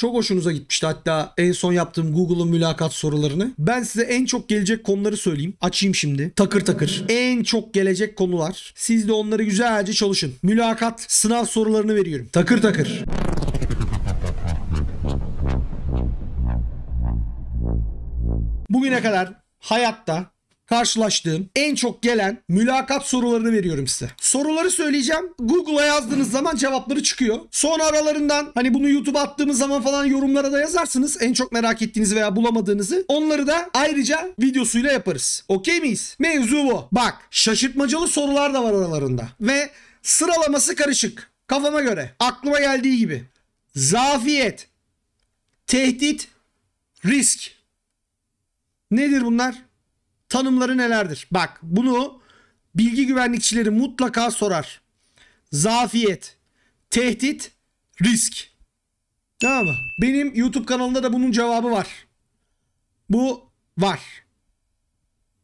Çok hoşunuza gitmişti hatta en son yaptığım Google'ın mülakat sorularını. Ben size en çok gelecek konuları söyleyeyim. Açayım şimdi. Takır takır. En çok gelecek konular. Siz de onları güzelce çalışın. Mülakat sınav sorularını veriyorum. Takır takır. Bugüne kadar hayatta karşılaştığım en çok gelen mülakat sorularını veriyorum size. Soruları söyleyeceğim. Google'a yazdığınız zaman cevapları çıkıyor. Sonra aralarından hani bunu YouTube'a attığımız zaman falan yorumlara da yazarsınız. En çok merak ettiğinizi veya bulamadığınızı. Onları da ayrıca videosuyla yaparız. Okey miyiz? Mevzu bu. Bak şaşırtmacalı sorular da var aralarında. Ve sıralaması karışık. Kafama göre. Aklıma geldiği gibi. Zafiyet. Tehdit. Risk. Nedir bunlar? tanımları nelerdir? Bak bunu bilgi güvenlikçileri mutlaka sorar. Zafiyet, tehdit, risk. Tamam mı? Benim YouTube kanalımda da bunun cevabı var. Bu var.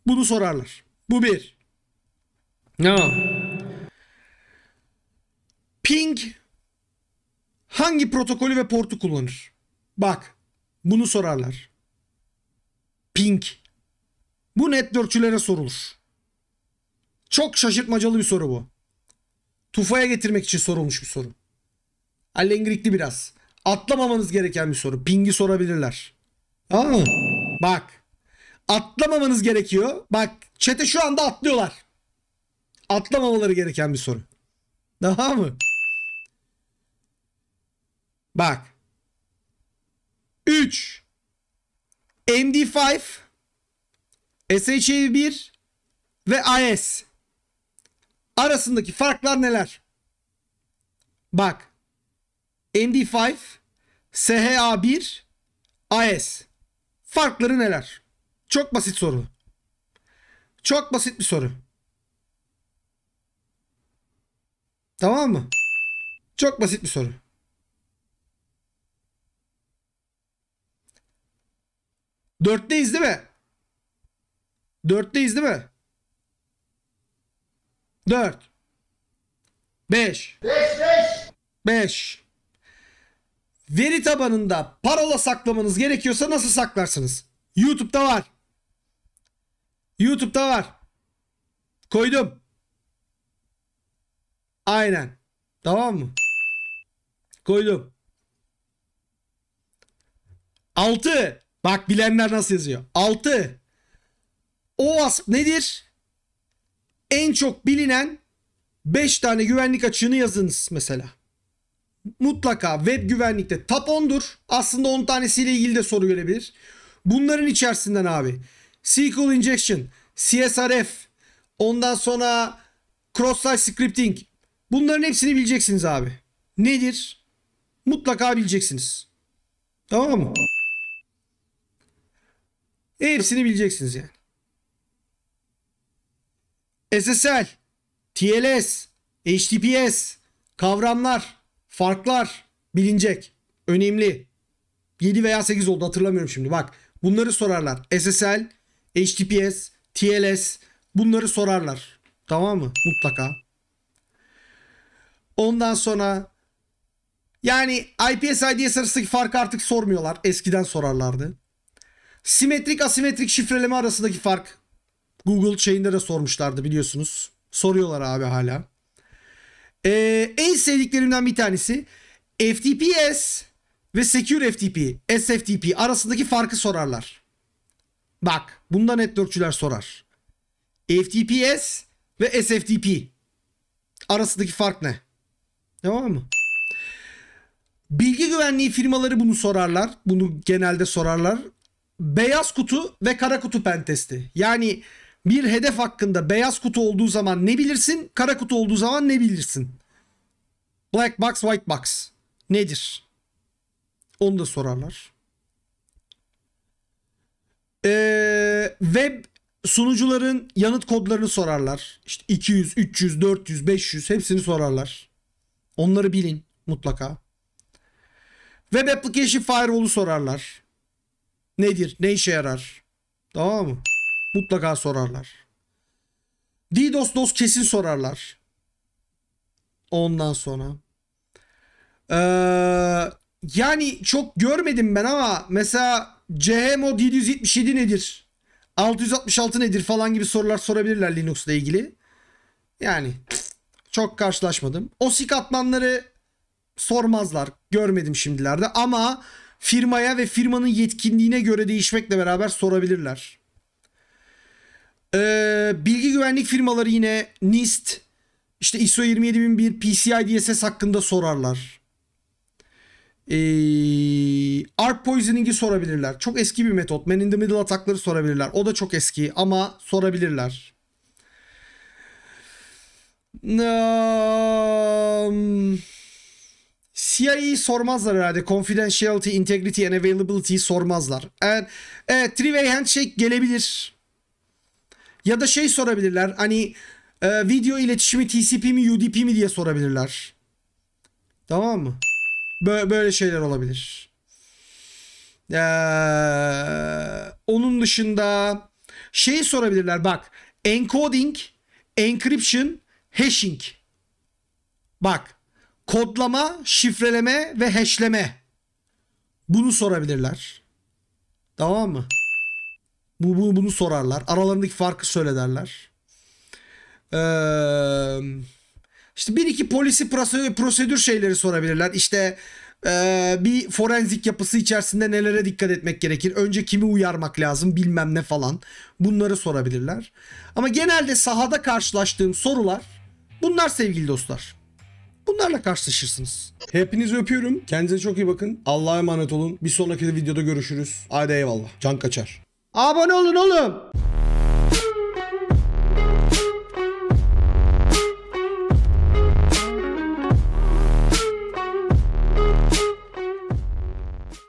Bunu sorarlar. Bu bir. No. Ping hangi protokolü ve portu kullanır? Bak bunu sorarlar. Ping bu networkçülere sorulur. Çok şaşırtmacalı bir soru bu. Tufaya getirmek için sorulmuş bir soru. Allengrikli biraz. Atlamamanız gereken bir soru. Pingi sorabilirler. Aa, bak. Atlamamanız gerekiyor. Bak çete şu anda atlıyorlar. Atlamamaları gereken bir soru. Daha mı? Bak. 3 MD5 SHA-1 e ve AS arasındaki farklar neler? Bak. MD5, SHA-1, AS. Farkları neler? Çok basit soru. Çok basit bir soru. Tamam mı? Çok basit bir soru. Dörtteyiz değil mi? Dörtteyiz değil mi? Dört. Beş. Beş beş. Beş. Veri tabanında parola saklamanız gerekiyorsa nasıl saklarsınız? YouTube'da var. YouTube'da var. Koydum. Aynen. Tamam mı? Koydum. Altı. Bak bilenler nasıl yazıyor. Altı. OWASP nedir? En çok bilinen 5 tane güvenlik açığını yazınız mesela. Mutlaka web güvenlikte top 10'dur. Aslında 10 tanesiyle ilgili de soru gelebilir. Bunların içerisinden abi SQL injection, CSRF, ondan sonra cross-site scripting. Bunların hepsini bileceksiniz abi. Nedir? Mutlaka bileceksiniz. Tamam mı? Hepsini bileceksiniz yani. SSL, TLS, HTTPS kavramlar, farklar bilinecek. Önemli. 7 veya 8 oldu hatırlamıyorum şimdi. Bak bunları sorarlar. SSL, HTTPS, TLS bunları sorarlar. Tamam mı? Mutlaka. Ondan sonra yani IPS IDS arasındaki farkı artık sormuyorlar. Eskiden sorarlardı. Simetrik asimetrik şifreleme arasındaki fark Google şeyinde de sormuşlardı biliyorsunuz. Soruyorlar abi hala. Ee, en sevdiklerimden bir tanesi FTPS ve Secure FTP, SFTP arasındaki farkı sorarlar. Bak bunda networkçüler sorar. FTPS ve SFTP arasındaki fark ne? Tamam mı? Bilgi güvenliği firmaları bunu sorarlar. Bunu genelde sorarlar. Beyaz kutu ve kara kutu pentesti. Yani bir hedef hakkında beyaz kutu olduğu zaman ne bilirsin, kara kutu olduğu zaman ne bilirsin? Black box, white box nedir? Onu da sorarlar. Ee, web sunucuların yanıt kodlarını sorarlar. İşte 200, 300, 400, 500 hepsini sorarlar. Onları bilin mutlaka. Web Application Firewall'u sorarlar. Nedir? Ne işe yarar? Tamam mı? Mutlaka sorarlar. DDoS DOS kesin sorarlar. Ondan sonra. Ee, yani çok görmedim ben ama mesela CHMO 777 nedir? 666 nedir falan gibi sorular sorabilirler Linux'la ilgili. Yani çok karşılaşmadım. OSI katmanları sormazlar. Görmedim şimdilerde ama firmaya ve firmanın yetkinliğine göre değişmekle beraber sorabilirler. Ee, bilgi güvenlik firmaları yine NIST, işte ISO 27001, PCI DSS hakkında sorarlar. Ee, ARP poisoning'i sorabilirler. Çok eski bir metot. Man in the middle atakları sorabilirler. O da çok eski ama sorabilirler. Um, CIA'yı sormazlar herhalde. Confidentiality, integrity and availability'yi sormazlar. Evet, evet three-way handshake gelebilir. Ya da şey sorabilirler hani e, video iletişimi TCP mi UDP mi diye sorabilirler. Tamam mı? Böyle, böyle şeyler olabilir. Ee, onun dışında şey sorabilirler bak. Encoding, encryption, hashing. Bak. Kodlama, şifreleme ve hashleme. Bunu sorabilirler. Tamam mı? Bu, bunu, bunu sorarlar. Aralarındaki farkı söylerler Ee, işte bir iki polisi prosedür şeyleri sorabilirler. İşte ee, bir forenzik yapısı içerisinde nelere dikkat etmek gerekir? Önce kimi uyarmak lazım bilmem ne falan. Bunları sorabilirler. Ama genelde sahada karşılaştığım sorular bunlar sevgili dostlar. Bunlarla karşılaşırsınız. Hepinizi öpüyorum. Kendinize çok iyi bakın. Allah'a emanet olun. Bir sonraki videoda görüşürüz. Haydi eyvallah. Can kaçar. Abone olun oğlum.